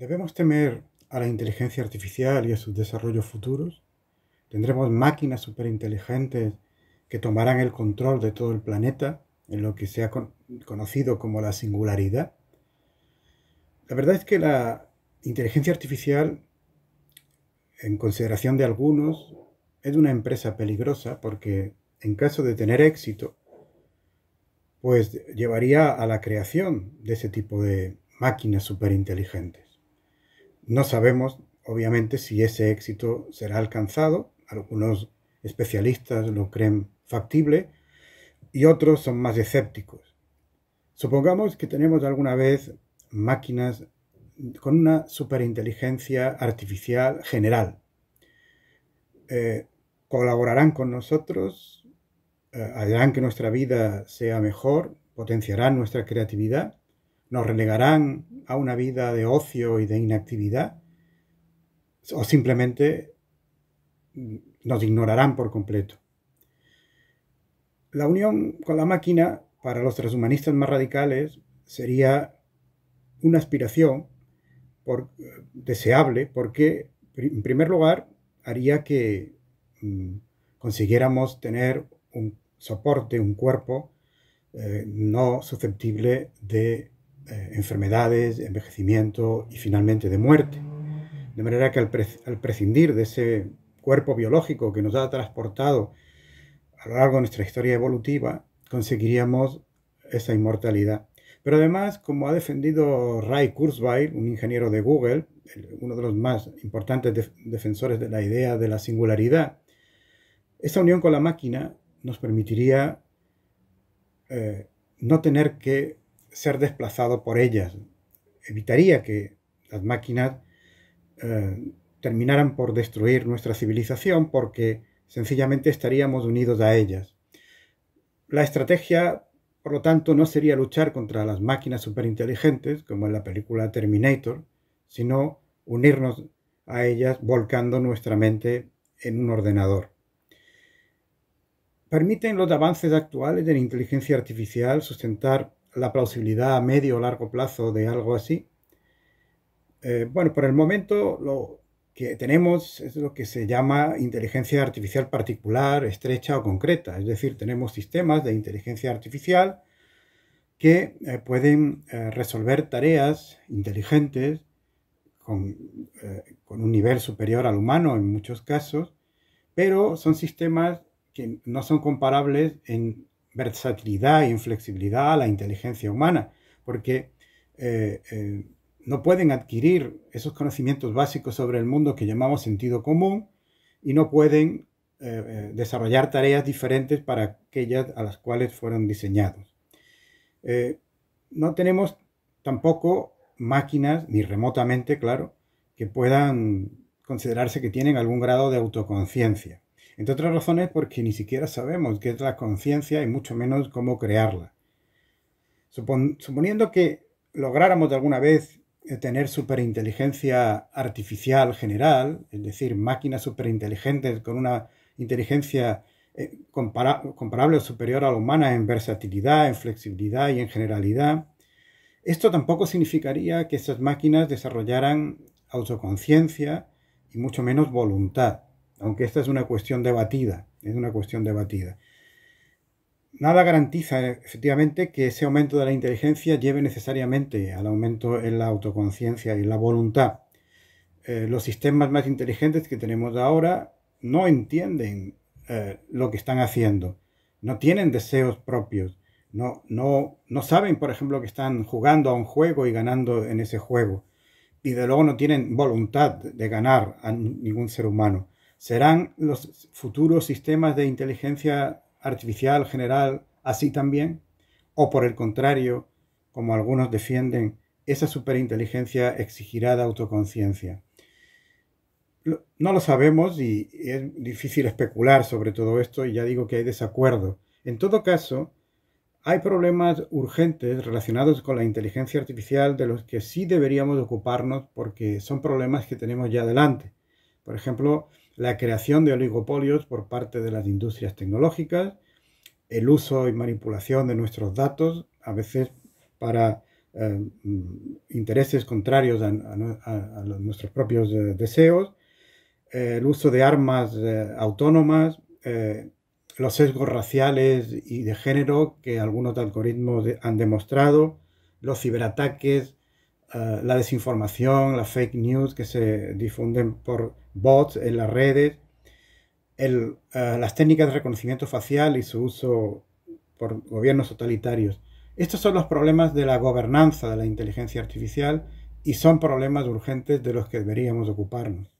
¿Debemos temer a la inteligencia artificial y a sus desarrollos futuros? ¿Tendremos máquinas superinteligentes que tomarán el control de todo el planeta en lo que se ha conocido como la singularidad? La verdad es que la inteligencia artificial, en consideración de algunos, es una empresa peligrosa porque en caso de tener éxito, pues llevaría a la creación de ese tipo de máquinas superinteligentes. No sabemos, obviamente, si ese éxito será alcanzado. Algunos especialistas lo creen factible y otros son más escépticos. Supongamos que tenemos alguna vez máquinas con una superinteligencia artificial general. Eh, colaborarán con nosotros, eh, harán que nuestra vida sea mejor, potenciarán nuestra creatividad ¿Nos relegarán a una vida de ocio y de inactividad? ¿O simplemente nos ignorarán por completo? La unión con la máquina para los transhumanistas más radicales sería una aspiración deseable porque, en primer lugar, haría que mm, consiguiéramos tener un soporte, un cuerpo eh, no susceptible de eh, enfermedades, envejecimiento y finalmente de muerte. De manera que al, prescindir de ese cuerpo biológico que nos ha transportado a lo largo de nuestra historia evolutiva, conseguiríamos esa inmortalidad. Pero además, como ha defendido Ray Kurzweil, un ingeniero de Google, uno de los más importantes defensores de la idea de la singularidad, esa unión con la máquina nos permitiría eh, no tener que ser desplazado por ellas. Evitaría que las máquinas eh, terminaran por destruir nuestra civilización porque sencillamente estaríamos unidos a ellas. La estrategia, por lo tanto, no sería luchar contra las máquinas superinteligentes, como en la película Terminator, sino unirnos a ellas volcando nuestra mente en un ordenador. Permiten los avances actuales de la inteligencia artificial sustentar la plausibilidad a medio o largo plazo de algo así. Eh, bueno, por el momento lo que tenemos es lo que se llama inteligencia artificial particular, estrecha o concreta. Es decir, tenemos sistemas de inteligencia artificial que eh, pueden eh, resolver tareas inteligentes con un nivel superior al humano en muchos casos, pero son sistemas que no son comparables en versatilidad e inflexibilidad a la inteligencia humana, porque eh, eh, no pueden adquirir esos conocimientos básicos sobre el mundo que llamamos sentido común y no pueden eh, desarrollar tareas diferentes para aquellas a las cuales fueron diseñados. no tenemos tampoco máquinas, ni remotamente, claro, que puedan considerarse que tienen algún grado de autoconciencia. Entre otras razones porque ni siquiera sabemos qué es la conciencia y mucho menos cómo crearla. suponiendo que lográramos de alguna vez eh, tener superinteligencia artificial general, es decir, máquinas superinteligentes con una inteligencia eh, comparable o superior a la humana en versatilidad, en flexibilidad y en generalidad, esto tampoco significaría que esas máquinas desarrollaran autoconciencia y mucho menos voluntad aunque esta es una cuestión debatida, es una cuestión debatida. Nada garantiza efectivamente que ese aumento de la inteligencia lleve necesariamente al aumento en la autoconciencia y en la voluntad. Eh, los sistemas más inteligentes que tenemos ahora no entienden eh, lo que están haciendo, no tienen deseos propios, no, no saben, por ejemplo, que están jugando a un juego y ganando en ese juego, y de luego no tienen voluntad de ganar a ningún ser humano. ¿Serán los futuros sistemas de inteligencia artificial general así también? ¿O por el contrario, como algunos defienden, esa superinteligencia exigirá de autoconciencia? No lo sabemos y es difícil especular sobre todo esto y ya digo que hay desacuerdo. En todo caso, hay problemas urgentes relacionados con la inteligencia artificial de los que sí deberíamos ocuparnos porque son problemas que tenemos ya delante. Por ejemplo, la creación de oligopolios por parte de las industrias tecnológicas, el uso y manipulación de nuestros datos, a veces para eh, mm, intereses contrarios a, nuestros propios eh, deseos, eh, el uso de armas autónomas, los sesgos raciales y de género que algunos algoritmos han demostrado, los ciberataques eh, la desinformación, las fake news que se difunden por bots en las redes, eh, las técnicas de reconocimiento facial y su uso por gobiernos totalitarios. Estos son los problemas de la gobernanza de la inteligencia artificial y son problemas urgentes de los que deberíamos ocuparnos.